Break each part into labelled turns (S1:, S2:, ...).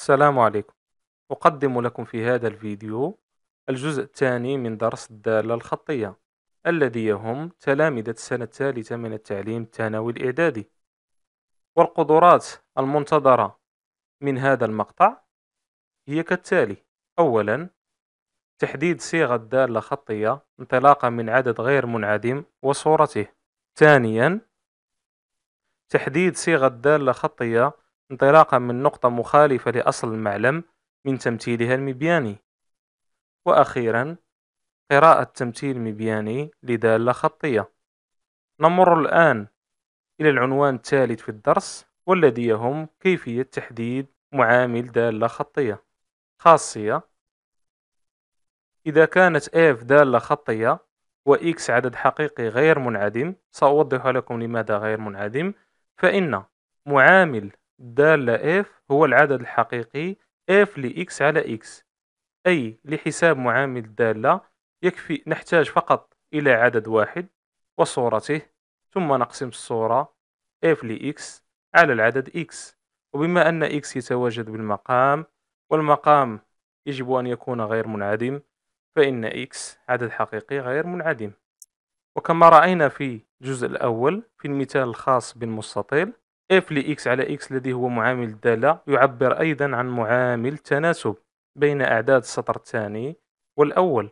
S1: السلام عليكم أقدم لكم في هذا الفيديو الجزء الثاني من درس الدالة الخطية الذي يهم تلامذة السنة الثالثة من التعليم الثانوي الإعدادي والقدرات المنتظرة من هذا المقطع هي كالتالي أولا تحديد صيغة دالة خطية انطلاقا من عدد غير منعدم وصورته ثانيا تحديد صيغة دالة خطية انطلاقا من نقطة مخالفة لأصل المعلم من تمثيلها المبياني وأخيرا قراءة تمثيل مبياني لدالة خطية نمر الآن إلى العنوان الثالث في الدرس والذي يهم كيفية تحديد معامل دالة خطية خاصية إذا كانت F دالة خطية و X عدد حقيقي غير منعدم سأوضح لكم لماذا غير منعدم فإن معامل دالة f هو العدد الحقيقي f لx على x أي لحساب معامل الدالة يكفي نحتاج فقط إلى عدد واحد وصورته ثم نقسم الصورة f لx على العدد x وبما أن x يتواجد بالمقام والمقام يجب أن يكون غير منعدم فإن x عدد حقيقي غير منعدم وكما رأينا في الجزء الأول في المثال الخاص بالمستطيل f لx على x الذي هو معامل الدالة يعبر أيضا عن معامل تناسب بين أعداد السطر الثاني والأول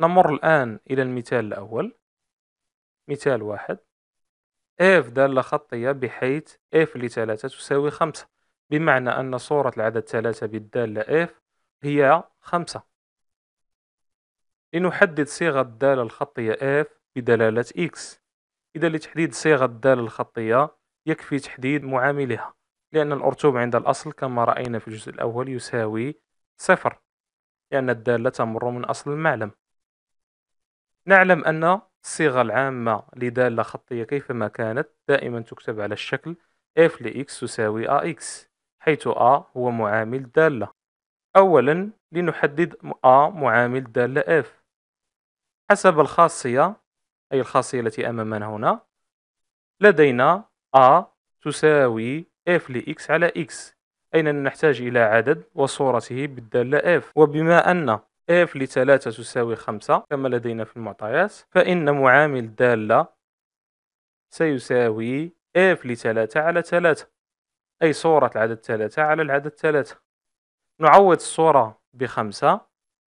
S1: نمر الآن إلى المثال الأول مثال واحد f دالة خطية بحيث f لثلاثة تساوي خمسة بمعنى أن صورة العدد ثلاثة بالدالة f هي خمسة لنحدد صيغة الدالة الخطية f بدلالة x إذا لتحديد صيغة الدالة الخطية يكفي تحديد معاملها لأن الأرتوب عند الأصل كما رأينا في الجزء الأول يساوي صفر لأن الدالة تمر من أصل المعلم نعلم أن الصيغة العامة لدالة خطية كيفما كانت دائما تكتب على الشكل f لx تساوي ax حيث a هو معامل دالة أولا لنحدد a معامل دالة f حسب الخاصية أي الخاصية التي أمامنا هنا لدينا A تساوي f لx على x أين نحتاج إلى عدد وصورته بالدالة f وبما أن f لثلاثة تساوي خمسة كما لدينا في المعطيات فإن معامل دالة سيساوي f لثلاثة على ثلاثة أي صورة العدد ثلاثة على العدد ثلاثة نعوض الصورة بخمسة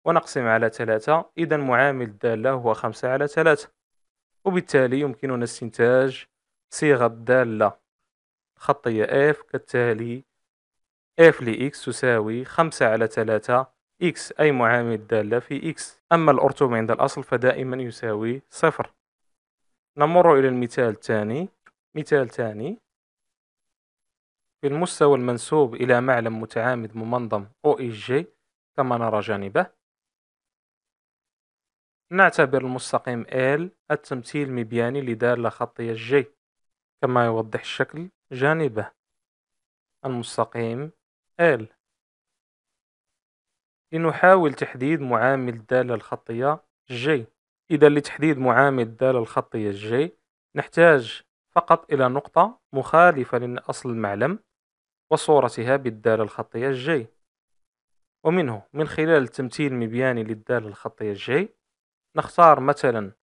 S1: ونقسم على ثلاثة إذا معامل الدالة هو خمسة على ثلاثة وبالتالي يمكننا استنتاج صيغة دالة خطية f كالتالي f لx تساوي خمسة على تلاتة x أي معامل دالة في x أما الأرتوم عند الأصل فدائما يساوي صفر نمر إلى المثال الثاني مثال ثاني في المستوى المنسوب إلى معلم متعامد ممنظم جي e كما نرى جانبه نعتبر المستقيم L التمثيل المبياني لدالة خطية J كما يوضح الشكل جانبه المستقيم L لنحاول تحديد معامل الدالة الخطية J إذا لتحديد معامل الدالة الخطية J نحتاج فقط إلى نقطة مخالفة لأصل المعلم وصورتها بالدالة الخطية J ومنه من خلال التمثيل المبياني للدالة الخطية J نختار مثلا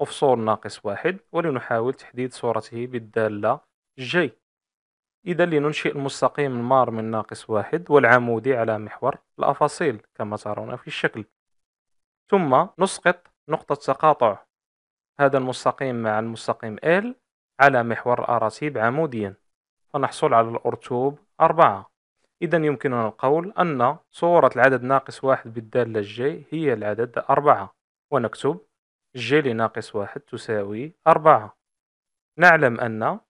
S1: أفصول ناقص واحد ولنحاول تحديد صورته بالدالة جي إذا لننشئ المستقيم المار من ناقص واحد والعمودي على محور الأفاصيل كما ترون في الشكل ثم نسقط نقطة تقاطع هذا المستقيم مع المستقيم L على محور الأراتيب عموديا فنحصل على الأرتوب أربعة إذا يمكننا القول أن صورة العدد ناقص واحد بالدالة J هي العدد أربعة ونكتب جيلي ناقص واحد تساوي أربعة نعلم أن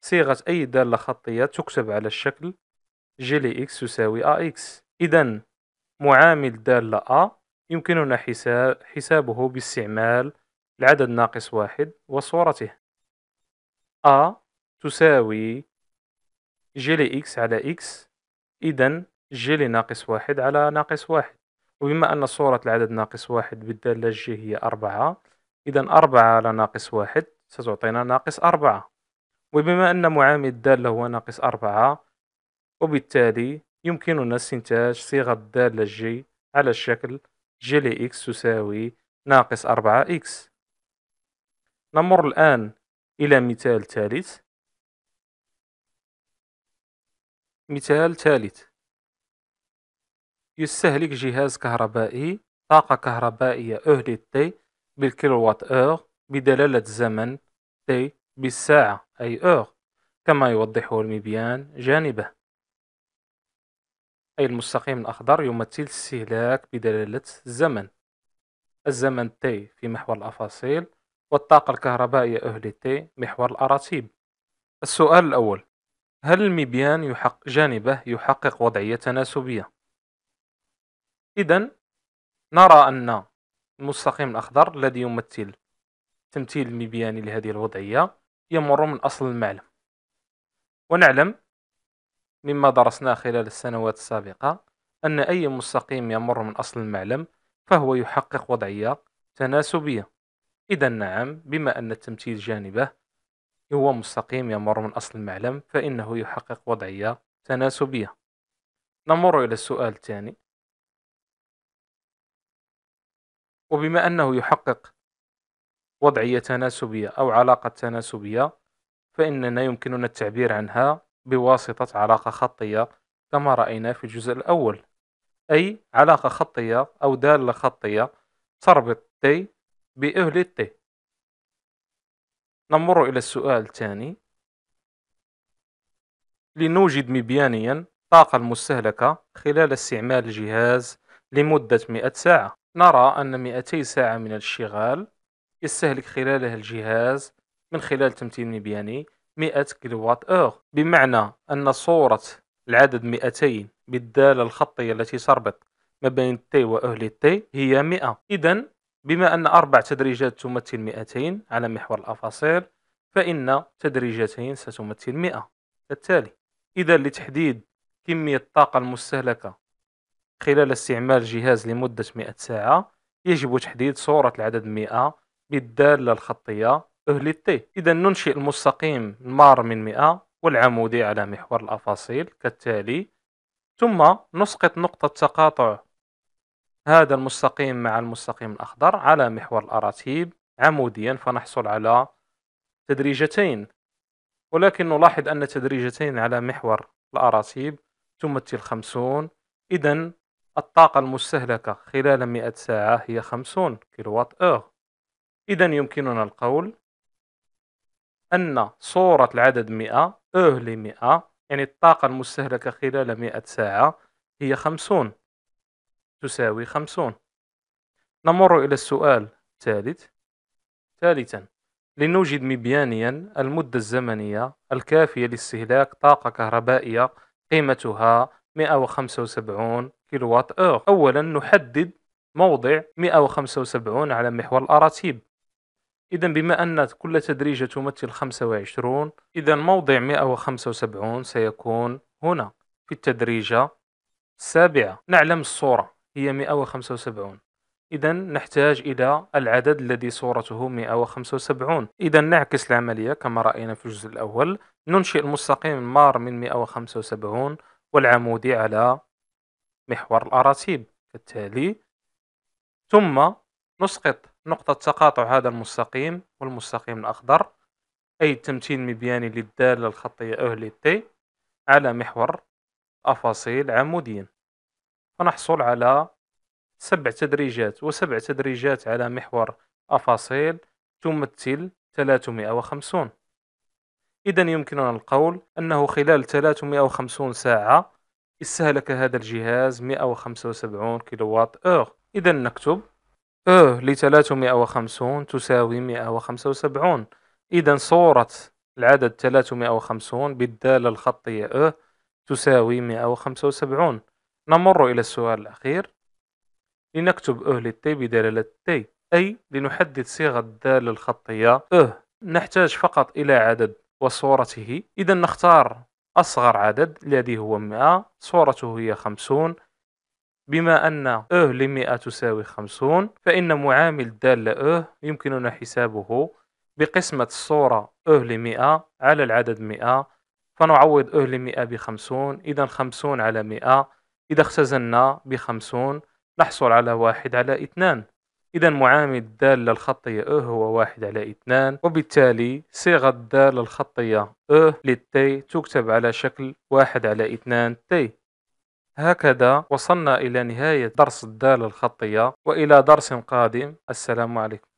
S1: صيغة أي دالة خطية تكتب على الشكل جيلي إكس تساوي أ إكس إذا معامل دالة أ يمكننا حساب حسابه باستعمال العدد ناقص واحد وصورته أ تساوي جيلي إكس على إكس إذا جيلي ناقص واحد على ناقص واحد وبما أن صورة العدد ناقص واحد بالدالة ج هي أربعة إذا أربعة على ناقص واحد ستعطينا ناقص أربعة وبما أن معامل الدالة هو ناقص أربعة وبالتالي يمكننا استنتاج صيغة الدالة جي على الشكل جي لإكس تساوي ناقص أربعة إكس نمر الآن إلى مثال ثالث مثال ثالث يستهلك جهاز كهربائي طاقة كهربائية تي بالكيلووات أور بدلالة زمن تي بالساعة أي أور كما يوضحه المبيان جانبه أي المستقيم الأخضر يمثل استهلاك بدلالة الزمن الزمن تي في محور الأفاصيل والطاقة الكهربائية تي محور الأراتيب السؤال الأول هل المبيان يحق جانبه يحقق وضعية تناسبية إذا نرى أن المستقيم الأخضر الذي يمثل تمثيل المبياني لهذه الوضعية يمر من أصل المعلم ونعلم مما درسناه خلال السنوات السابقة أن أي مستقيم يمر من أصل المعلم فهو يحقق وضعية تناسبية إذا نعم بما أن التمثيل جانبه هو مستقيم يمر من أصل المعلم فإنه يحقق وضعية تناسبية نمر إلى السؤال الثاني وبما أنه يحقق وضعية تناسبية أو علاقة تناسبية فإننا يمكننا التعبير عنها بواسطة علاقة خطية كما رأينا في الجزء الأول أي علاقة خطية أو دالة خطية تربط تي بأهل تي نمر إلى السؤال الثاني لنوجد مبيانيا الطاقة المستهلكة خلال استعمال الجهاز لمدة مئة ساعة نرى أن 200 ساعة من الاشتغال يستهلك خلالها الجهاز من خلال تمثيل نبياني 100 كيلووات اور بمعنى أن صورة العدد 200 بالدالة الخطية التي تربط ما بين تي وأهلي تي هي 100 إذا بما أن أربع تدريجات تمثل 200 على محور الأفاصيل فإن تدريجتين ستمثل 100 كالتالي إذا لتحديد كمية الطاقة المستهلكة خلال استعمال الجهاز لمدة 100 ساعة يجب تحديد صورة العدد 100 بالدالة الخطية أهلتي إذا ننشئ المستقيم المار من 100 والعمودي على محور الأفاصيل كالتالي ثم نسقط نقطة تقاطع هذا المستقيم مع المستقيم الأخضر على محور الأراتيب عموديا فنحصل على تدريجتين ولكن نلاحظ أن تدريجتين على محور الأراتيب تمثل 50 إذا الطاقة المستهلكة خلال 100 ساعة هي 50 كيلوات أور إذا يمكننا القول أن صورة العدد 100 أور 100 يعني الطاقة المستهلكة خلال 100 ساعة هي 50 تساوي 50 نمر إلى السؤال الثالث ثالثا لنوجد مبيانيا المدة الزمنية الكافية لاستهلاك طاقة كهربائية قيمتها 175 كيلووات اور اولا نحدد موضع 175 على محور الاراتيب إذا بما أن كل تدريجة تمثل 25 إذا موضع 175 سيكون هنا في التدريجة السابعة نعلم الصورة هي 175 إذا نحتاج إلى العدد الذي صورته 175 إذا نعكس العملية كما رأينا في الجزء الأول ننشئ المستقيم المار من 175 والعمود على محور الأراسيب كالتالي ثم نسقط نقطة تقاطع هذا المستقيم والمستقيم الأخضر أي تمتين مبياني للدالة الخطية أهل التي على محور أفاصيل عموديا ونحصل على سبع تدريجات وسبع تدريجات على محور أفاصيل تمثل 350 إذا يمكننا القول أنه خلال 350 ساعة استهلك هذا الجهاز 175 كيلووات أور إذا نكتب أور ل 350 تساوي 175 إذا صورة العدد 350 بالدالة الخطية أو آه تساوي 175 نمر إلى السؤال الأخير لنكتب أو آه للتي بدلالة تي أي لنحدد صيغة الدالة الخطية أو آه. نحتاج فقط إلى عدد وصورته إذا نختار أصغر عدد الذي هو 100 صورته هي 50 بما أن أه 100 تساوي 50 فإن معامل دالة أه يمكننا حسابه بقسمة الصورة أه 100 على العدد 100 فنعوض أه ب 50 إذا 50 على 100 إذا اختزلنا 50 نحصل على واحد على اثنان إذا معامل الدالة الخطية أ أه هو واحد على اثنان وبالتالي صيغة الدالة الخطية أ أه للتي تكتب على شكل واحد على اثنان تي هكذا وصلنا إلى نهاية درس الدالة الخطية وإلى درس قادم السلام عليكم